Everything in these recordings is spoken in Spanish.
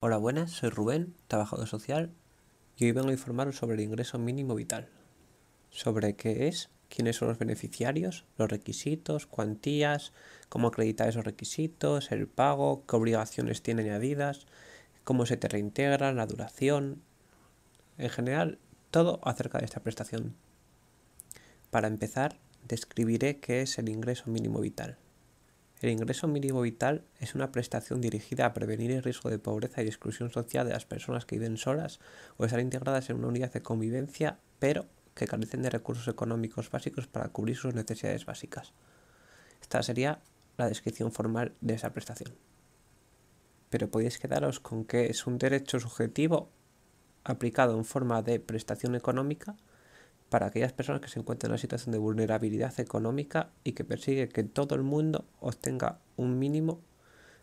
Hola, buenas, soy Rubén, trabajador social, y hoy vengo a informaros sobre el ingreso mínimo vital, sobre qué es, quiénes son los beneficiarios, los requisitos, cuantías, cómo acreditar esos requisitos, el pago, qué obligaciones tiene añadidas, cómo se te reintegra, la duración, en general, todo acerca de esta prestación. Para empezar, describiré qué es el ingreso mínimo vital. El ingreso mínimo vital es una prestación dirigida a prevenir el riesgo de pobreza y exclusión social de las personas que viven solas o están integradas en una unidad de convivencia, pero que carecen de recursos económicos básicos para cubrir sus necesidades básicas. Esta sería la descripción formal de esa prestación. Pero podéis quedaros con que es un derecho subjetivo aplicado en forma de prestación económica para aquellas personas que se encuentran en una situación de vulnerabilidad económica y que persigue que todo el mundo obtenga un mínimo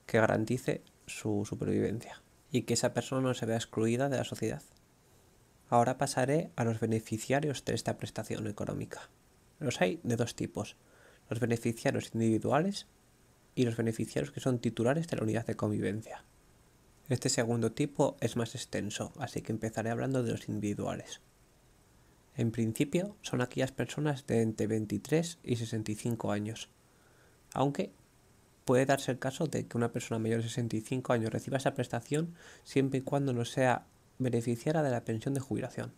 que garantice su supervivencia y que esa persona no se vea excluida de la sociedad. Ahora pasaré a los beneficiarios de esta prestación económica. Los hay de dos tipos, los beneficiarios individuales y los beneficiarios que son titulares de la unidad de convivencia. Este segundo tipo es más extenso, así que empezaré hablando de los individuales. En principio son aquellas personas de entre 23 y 65 años. Aunque puede darse el caso de que una persona mayor de 65 años reciba esa prestación siempre y cuando no sea beneficiaria de la pensión de jubilación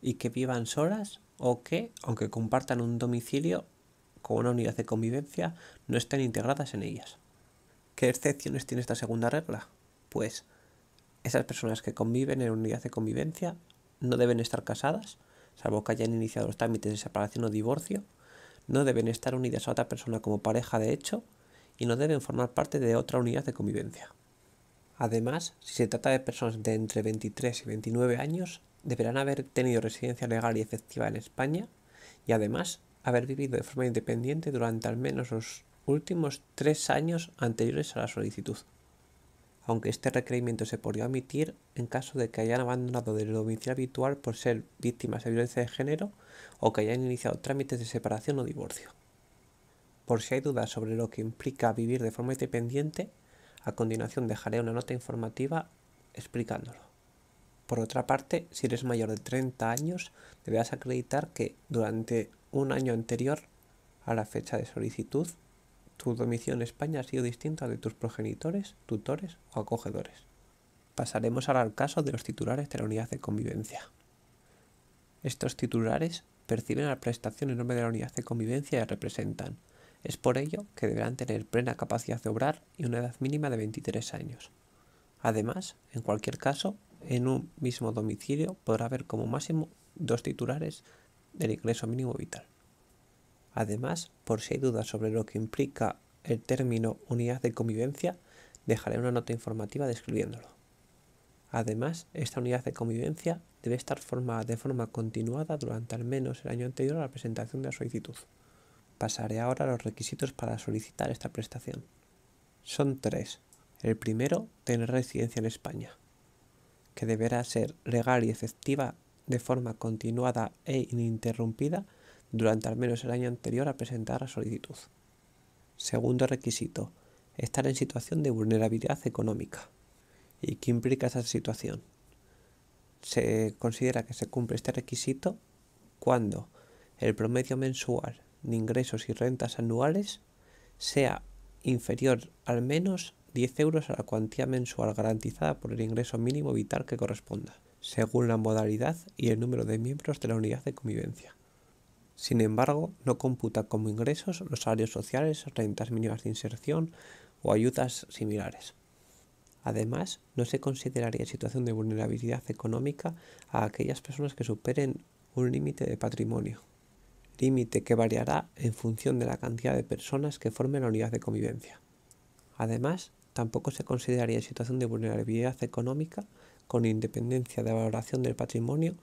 y que vivan solas o que, aunque compartan un domicilio con una unidad de convivencia, no estén integradas en ellas. ¿Qué excepciones tiene esta segunda regla? Pues esas personas que conviven en unidad de convivencia no deben estar casadas salvo que hayan iniciado los trámites de separación o divorcio, no deben estar unidas a otra persona como pareja de hecho y no deben formar parte de otra unidad de convivencia. Además, si se trata de personas de entre 23 y 29 años, deberán haber tenido residencia legal y efectiva en España y además haber vivido de forma independiente durante al menos los últimos tres años anteriores a la solicitud aunque este requerimiento se podría omitir en caso de que hayan abandonado el domicilio habitual por ser víctimas de violencia de género o que hayan iniciado trámites de separación o divorcio. Por si hay dudas sobre lo que implica vivir de forma independiente, a continuación dejaré una nota informativa explicándolo. Por otra parte, si eres mayor de 30 años, debes acreditar que durante un año anterior a la fecha de solicitud tu domicilio en España ha sido distinto al de tus progenitores, tutores o acogedores. Pasaremos ahora al caso de los titulares de la unidad de convivencia. Estos titulares perciben la prestación en nombre de la unidad de convivencia y la representan. Es por ello que deberán tener plena capacidad de obrar y una edad mínima de 23 años. Además, en cualquier caso, en un mismo domicilio podrá haber como máximo dos titulares del ingreso mínimo vital. Además, por si hay dudas sobre lo que implica el término unidad de convivencia, dejaré una nota informativa describiéndolo. Además, esta unidad de convivencia debe estar formada de forma continuada durante al menos el año anterior a la presentación de la solicitud. Pasaré ahora a los requisitos para solicitar esta prestación. Son tres. El primero, tener residencia en España, que deberá ser legal y efectiva de forma continuada e ininterrumpida durante al menos el año anterior a presentar la solicitud. Segundo requisito, estar en situación de vulnerabilidad económica. ¿Y qué implica esa situación? Se considera que se cumple este requisito cuando el promedio mensual de ingresos y rentas anuales sea inferior al menos 10 euros a la cuantía mensual garantizada por el ingreso mínimo vital que corresponda, según la modalidad y el número de miembros de la unidad de convivencia. Sin embargo, no computa como ingresos los salarios sociales, rentas mínimas de inserción o ayudas similares. Además, no se consideraría situación de vulnerabilidad económica a aquellas personas que superen un límite de patrimonio, límite que variará en función de la cantidad de personas que formen la unidad de convivencia. Además, tampoco se consideraría situación de vulnerabilidad económica con independencia de valoración del patrimonio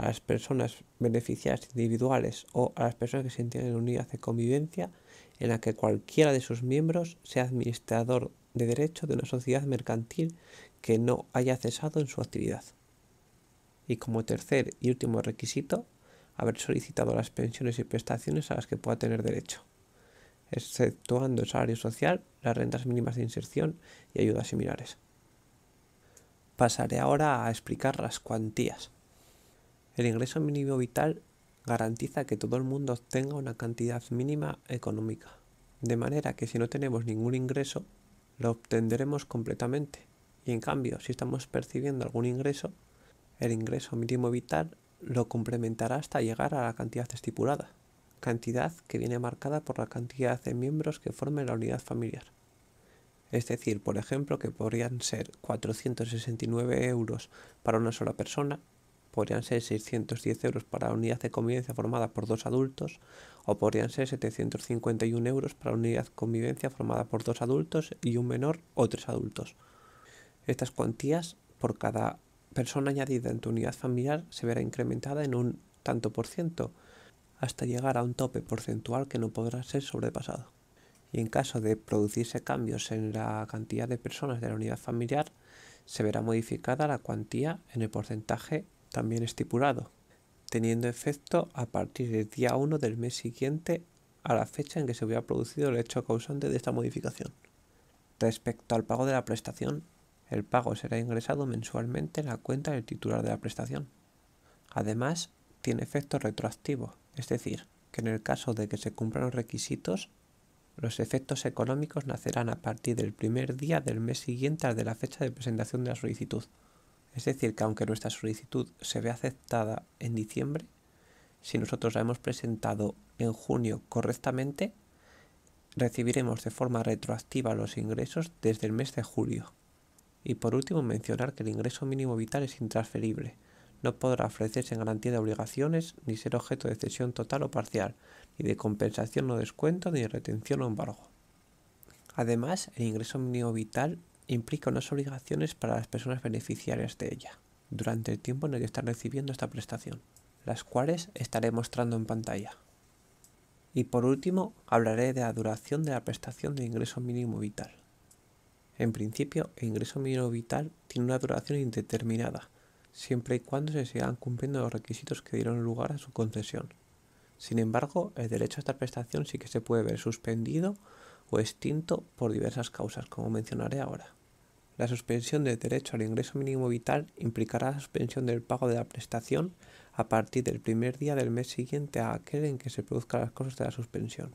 a las personas beneficiadas individuales o a las personas que se entienden en unidad de convivencia en la que cualquiera de sus miembros sea administrador de derecho de una sociedad mercantil que no haya cesado en su actividad. Y como tercer y último requisito, haber solicitado las pensiones y prestaciones a las que pueda tener derecho, exceptuando el salario social, las rentas mínimas de inserción y ayudas similares. Pasaré ahora a explicar las cuantías. El ingreso mínimo vital garantiza que todo el mundo obtenga una cantidad mínima económica, de manera que si no tenemos ningún ingreso, lo obtendremos completamente. Y en cambio, si estamos percibiendo algún ingreso, el ingreso mínimo vital lo complementará hasta llegar a la cantidad estipulada, cantidad que viene marcada por la cantidad de miembros que formen la unidad familiar. Es decir, por ejemplo, que podrían ser 469 euros para una sola persona podrían ser 610 euros para la unidad de convivencia formada por dos adultos o podrían ser 751 euros para la unidad de convivencia formada por dos adultos y un menor o tres adultos. Estas cuantías por cada persona añadida en tu unidad familiar se verá incrementada en un tanto por ciento hasta llegar a un tope porcentual que no podrá ser sobrepasado. Y en caso de producirse cambios en la cantidad de personas de la unidad familiar, se verá modificada la cuantía en el porcentaje también estipulado, teniendo efecto a partir del día 1 del mes siguiente a la fecha en que se hubiera producido el hecho causante de esta modificación. Respecto al pago de la prestación, el pago será ingresado mensualmente en la cuenta del titular de la prestación. Además, tiene efecto retroactivo, es decir, que en el caso de que se cumplan los requisitos, los efectos económicos nacerán a partir del primer día del mes siguiente al de la fecha de presentación de la solicitud. Es decir, que aunque nuestra solicitud se ve aceptada en diciembre, si nosotros la hemos presentado en junio correctamente, recibiremos de forma retroactiva los ingresos desde el mes de julio. Y por último, mencionar que el ingreso mínimo vital es intransferible. No podrá ofrecerse en garantía de obligaciones ni ser objeto de cesión total o parcial, ni de compensación o descuento, ni de retención o embargo. Además, el ingreso mínimo vital implica unas obligaciones para las personas beneficiarias de ella, durante el tiempo en el que están recibiendo esta prestación, las cuales estaré mostrando en pantalla. Y por último, hablaré de la duración de la prestación de ingreso mínimo vital. En principio, el ingreso mínimo vital tiene una duración indeterminada, siempre y cuando se sigan cumpliendo los requisitos que dieron lugar a su concesión. Sin embargo, el derecho a esta prestación sí que se puede ver suspendido o extinto por diversas causas, como mencionaré ahora. La suspensión del derecho al ingreso mínimo vital implicará la suspensión del pago de la prestación a partir del primer día del mes siguiente a aquel en que se produzcan las causas de la suspensión.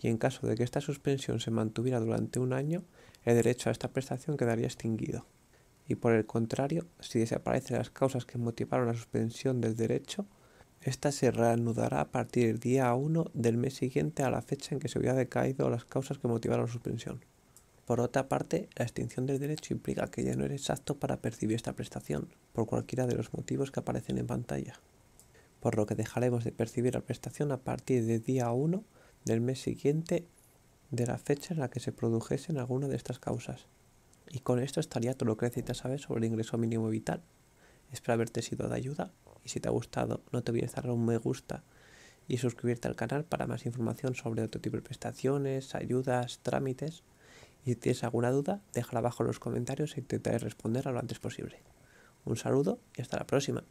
Y en caso de que esta suspensión se mantuviera durante un año, el derecho a esta prestación quedaría extinguido. Y por el contrario, si desaparecen las causas que motivaron la suspensión del derecho, esta se reanudará a partir del día 1 del mes siguiente a la fecha en que se hubieran decaído las causas que motivaron la suspensión. Por otra parte, la extinción del derecho implica que ya no eres exacto para percibir esta prestación, por cualquiera de los motivos que aparecen en pantalla, por lo que dejaremos de percibir la prestación a partir del día 1 del mes siguiente de la fecha en la que se produjesen alguna de estas causas. Y con esto estaría todo lo que necesitas saber sobre el ingreso mínimo vital. Espero haberte sido de ayuda y si te ha gustado no te olvides darle un me gusta y suscribirte al canal para más información sobre otro tipo de prestaciones, ayudas, trámites si tienes alguna duda, déjala abajo en los comentarios e intentaré responderla lo antes posible. Un saludo y hasta la próxima.